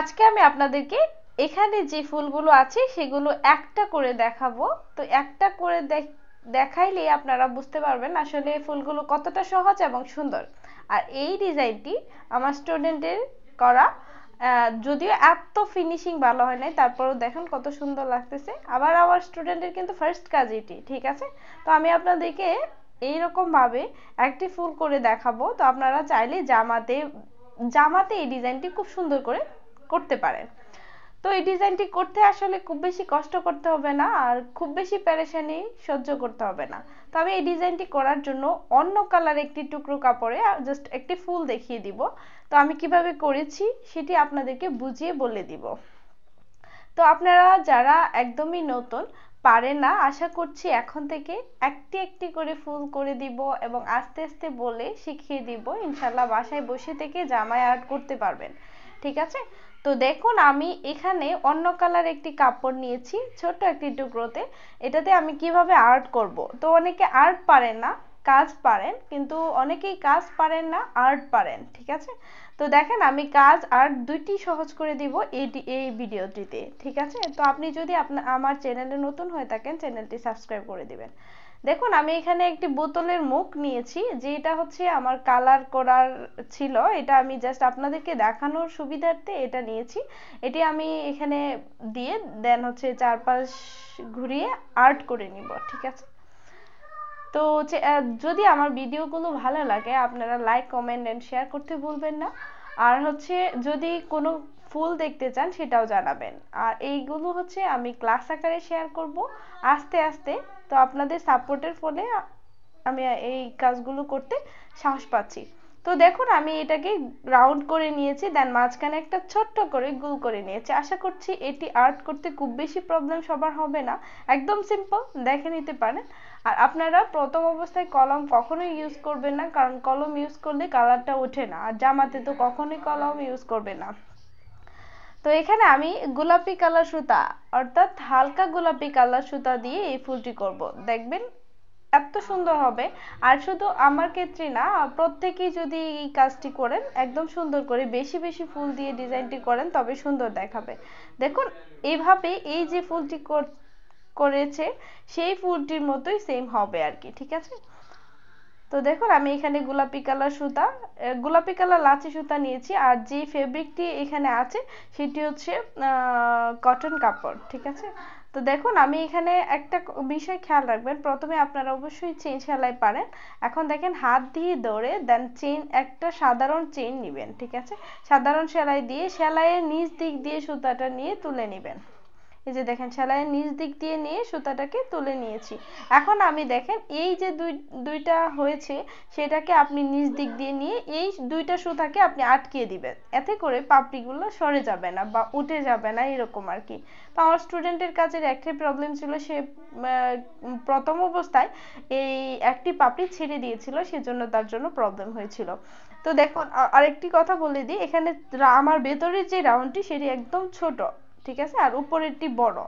আজকে আমি আপনাদেরকে এখানে যে ফুলগুলো আছে সেগুলো একটা করে দেখাবো তো একটা করে দেখাইলে আপনারা বুঝতে পারবেন আসলে ফুলগুলো কতটা সহজ এবং সুন্দর আর এই ডিজাইনটি আমার স্টুডেন্টের করা যদিও এত ফিনিশিং ভালো হয় নাই তারপরেও দেখেন কত সুন্দর লাগতেছে আবার আমার স্টুডেন্টের কিন্তু ফার্স্ট কাজ এটি ঠিক আছে তো আমি আপনাদেরকে এইরকমভাবে একটি ফুল করে দেখাবো তো আপনারা চাইলে জামাতে জামাতে এই ডিজাইনটি খুব সুন্দর করে করতে পারে তো এই ডিজাইনটি করতে আসলে খুব বেশি কষ্ট করতে হবে না আর খুব বেশি প্যারেশানি সহ্য করতে হবে না তবে আমি এই ডিজাইনটি করার জন্য অন্য কালার একটি টুকরো কাপড়ে জাস্ট একটি ফুল দেখিয়ে দিব তো আমি কিভাবে করেছি সেটি আপনাদেরকে বুঝিয়ে বলে দিব তো আপনারা যারা একদমই নতুন পারে না আশা করছি এখন থেকে একটি একটি করে ফুল করে দিব এবং আস্তে আস্তে বলে শিখিয়ে দিব ইনশাল্লাহ বাসায় বসে থেকে জামায় আর্ট করতে পারবেন ঠিক আছে তো দেখুন আমি এখানে অন্য কালার একটি কাপড় নিয়েছি ছোট একটি টুকরোতে এটাতে আমি কিভাবে আর্ট করব। তো অনেকে আর্ট পারেন না কাজ পারেন কিন্তু অনেকেই কাজ পারেন না আর্ট পারেন ঠিক আছে তো দেখেন আমি কাজ আর্ট দুইটি সহজ করে দিব এই এই ভিডিওটিতে ঠিক আছে তো আপনি যদি আপনার আমার চ্যানেলে নতুন হয়ে থাকেন চ্যানেলটি সাবস্ক্রাইব করে দিবেন দেখুন আমি এখানে একটি বোতলের মুখ নিয়েছি যেটা হচ্ছে আমার কালার করার ছিল এটা আমি জাস্ট আপনাদেরকে দেখানোর সুবিধার্থে এটা নিয়েছি এটি আমি এখানে দিয়ে দেন হচ্ছে চারপাশ ঘুরিয়ে আর্ট করে নিব ঠিক আছে তো যদি আমার ভিডিওগুলো ভালো লাগে আপনারা লাইক কমেন্ট অ্যান্ড শেয়ার করতে ভুলবেন না আর হচ্ছে যদি কোনো ফুল দেখতে চান সেটাও জানাবেন আর এইগুলো হচ্ছে আমি ক্লাস আকারে শেয়ার করব আস্তে আস্তে তো আপনাদের সাপোর্টের ফলে আমি এই কাজগুলো করতে সাহস পাচ্ছি তো দেখুন আমি এটাকে রাউন্ড করে নিয়েছি দেন মাঝখানে একটা ছোট্ট করে গুল করে নিয়েছি আশা করছি এটি আর্ট করতে খুব বেশি প্রবলেম সবার হবে না একদম সিম্পল দেখে নিতে পারেন আর আপনারা প্রথম অবস্থায় কলম কখনোই ইউজ করবেন না কারণ কলম ইউজ করলে কালারটা ওঠে না আর জামাতে তো কখনোই কলম ইউজ করবে না তো এখানে আমি গোলাপি কালার সুতা অর্থাৎ হালকা গোলাপি কালার সুতা দিয়ে এই ফুলটি করব দেখবেন এত সুন্দর হবে আর শুধু আমার ক্ষেত্রে না প্রত্যেকেই যদি এই কাজটি করেন একদম সুন্দর করে বেশি বেশি ফুল দিয়ে ডিজাইনটি করেন তবে সুন্দর দেখাবে দেখুন এইভাবে এই যে ফুলটি করেছে সেই ফুলটির মতোই সেম হবে আর কি ঠিক আছে তো দেখুন আমি এখানে গোলাপি কালার সুতা গোলাপি কালার লাচি সুতা নিয়েছি আর যে ফেব্রিকটি এখানে আছে সেটি হচ্ছে কটন কাপড় ঠিক আছে তো দেখুন আমি এখানে একটা বিষয় খেয়াল রাখবেন প্রথমে আপনারা অবশ্যই চেন সেলাই পারেন এখন দেখেন হাত দিয়ে দৌড়ে দেন চেন একটা সাধারণ চেন নেবেন ঠিক আছে সাধারণ সেলাই দিয়ে সেলাইয়ের নিচ দিক দিয়ে সুতাটা নিয়ে তুলে নেবেন এই যে দেখেন সেলাইয়ের নিচ দিক দিয়ে নিয়ে সুতাটাকে তুলে নিয়েছি এখন আমি দেখেন এই যে দুই দুইটা হয়েছে সেটাকে আপনি নিচ দিক দিয়ে নিয়ে এই দুইটা সুতাকে আপনি আটকে দিবেন এতে করে পাপড়িগুলো সরে যাবে না বা উঠে যাবে না এরকম আর কি তো আমার স্টুডেন্টের কাছে একটাই প্রবলেম ছিল সে প্রথম অবস্থায় এই একটি পাপড়ি ছেড়ে দিয়েছিল সেজন্য তার জন্য প্রবলেম হয়েছিল তো দেখুন আরেকটি কথা বলে দিই এখানে আমার ভেতরের যে রাউন্ডটি সেটি একদম ছোট ঠিক আছে আর উপরেরটি বড়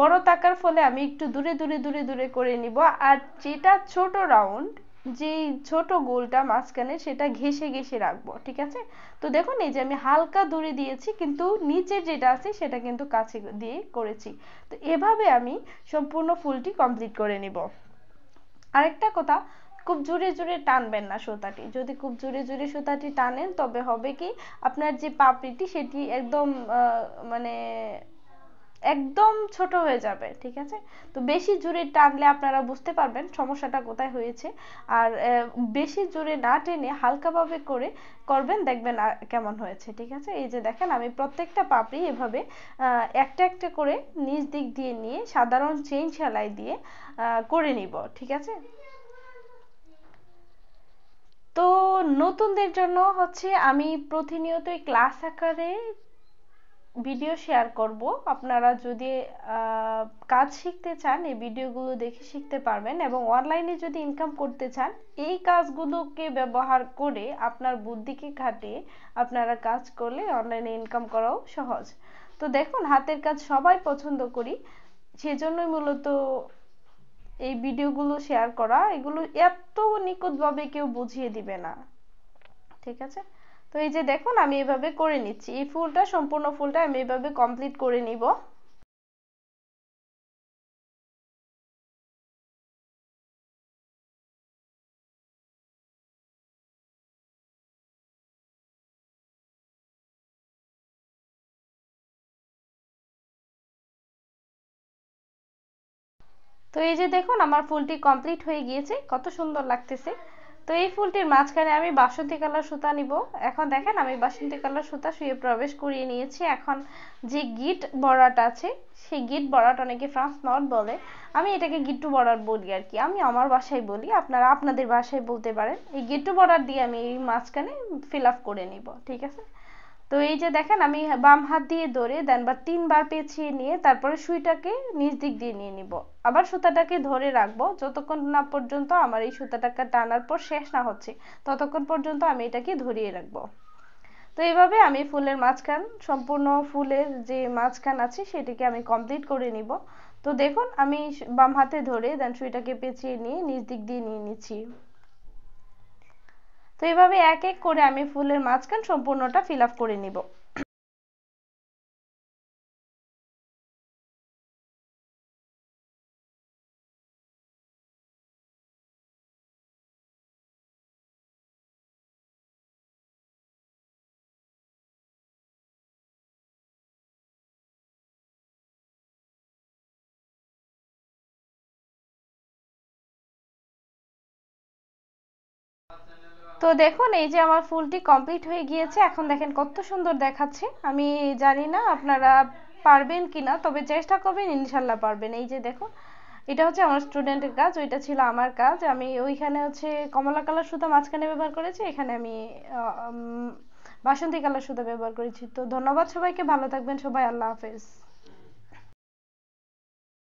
বড় থাকার ফলে আমি একটু দূরে দূরে দূরে দূরে করে নিব আর যেটা ছোট রাউন্ড যে ছোট গোলটা মাঝখানে সেটা ঘেসে ঘেসে রাখবো ঠিক আছে তো দেখুন এই যে আমি হালকা দূরে দিয়েছি কিন্তু নিচে যেটা আছে সেটা কিন্তু কাছে দিয়ে করেছি তো এভাবে আমি সম্পূর্ণ ফুলটি কমপ্লিট করে নিব আরেকটা কথা খুব জোরে জোরে টানবেন না সুতাটি যদি খুব জোরে জোরে সুতাটি টানেন তবে হবে কি আপনার যে পাপড়িটি সেটি একদম মানে একদম ছোট হয়ে যাবে ঠিক আছে তো বেশি জোরে টানলে আপনারা বুঝতে পারবেন সমস্যাটা কোথায় হয়েছে আর বেশি জোরে না টেনে হালকাভাবে করে করবেন দেখবেন কেমন হয়েছে ঠিক আছে এই যে দেখেন আমি প্রত্যেকটা পাপড়ি এভাবে একটা একটা করে নিচ দিক দিয়ে নিয়ে সাধারণ চেইন সেলাই দিয়ে করে নিব ঠিক আছে নতুনদের জন্য হচ্ছে আমি প্রতিনিয়তই ক্লাস আকারে ভিডিও শেয়ার করব আপনারা যদি কাজ শিখতে চান এই ভিডিওগুলো দেখে শিখতে পারবেন এবং অনলাইনে যদি ইনকাম করতে চান এই কাজগুলোকে ব্যবহার করে আপনার বুদ্ধিকে খাটিয়ে আপনারা কাজ করলে অনলাইনে ইনকাম করাও সহজ তো দেখুন হাতের কাজ সবাই পছন্দ করি সেজন্যই মূলত এই ভিডিওগুলো শেয়ার করা এগুলো এত ভাবে কেউ বুঝিয়ে দিবে না ঠিক আছে তো এই যে দেখুন আমি এভাবে করে নিচ্ছি এই ফুলটা সম্পূর্ণ ফুলটা আমি এভাবে কমপ্লিট করে নিব তো এই যে দেখুন আমার ফুলটি কমপ্লিট হয়ে গিয়েছে কত সুন্দর লাগতেছে তো এই ফুলটির মাঝখানে আমি বাসন্তী কালার সুতা নিব এখন দেখেন আমি বাসন্তী কালার সুতা শুয়ে প্রবেশ করিয়ে নিয়েছি এখন যে গিট বড়াটা আছে সেই গিট বড়াটা অনেকে ফ্রান্স নট বলে আমি এটাকে গিট্টু বড়ার বলি আর কি আমি আমার বাসায় বলি আপনারা আপনাদের বাসায় বলতে পারেন এই গিট্টু বড়াট দিয়ে আমি এই মাঝখানে ফিল আপ করে নিব ঠিক আছে তো এই যে দেখেন আমি বাম হাত দিয়ে ধরে দেন বা তিনবার পেঁচিয়ে নিয়ে তারপরে সুইটাকে নিচ দিক দিয়ে নিয়ে নিব আবার সুতাটাকে ধরে রাখবো যতক্ষণ না পর্যন্ত আমার এই সুতাটাকে টানার পর শেষ না হচ্ছে ততক্ষণ পর্যন্ত আমি এটাকে ধরিয়ে রাখবো তো এইভাবে আমি ফুলের মাঝখান সম্পূর্ণ ফুলের যে মাঝখান আছে সেটিকে আমি কমপ্লিট করে নিব তো দেখুন আমি বাম হাতে ধরে দেন সুইটাকে পেঁচিয়ে নিয়ে নিচ দিক দিয়ে নিয়ে নিচ্ছি তো এভাবে এক এক করে আমি ফুলের মাঝখান সম্পূর্ণটা ফিল আপ করে নিব তো দেখুন এই যে আমার ফুলটি কমপ্লিট হয়ে গিয়েছে এখন দেখেন কত সুন্দর দেখাচ্ছে আমি জানি না আপনারা পারবেন কি না তবে চেষ্টা করবেন ইনশাল্লাহ পারবেন এই যে দেখুন এটা হচ্ছে আমার স্টুডেন্টের কাজ ওইটা ছিল আমার কাজ আমি ওইখানে হচ্ছে কমলা কালার সুতা মাঝখানে ব্যবহার করেছি এখানে আমি বাসন্তী কালার সুতা ব্যবহার করেছি তো ধন্যবাদ সবাইকে ভালো থাকবেন সবাই আল্লাহ হাফেজ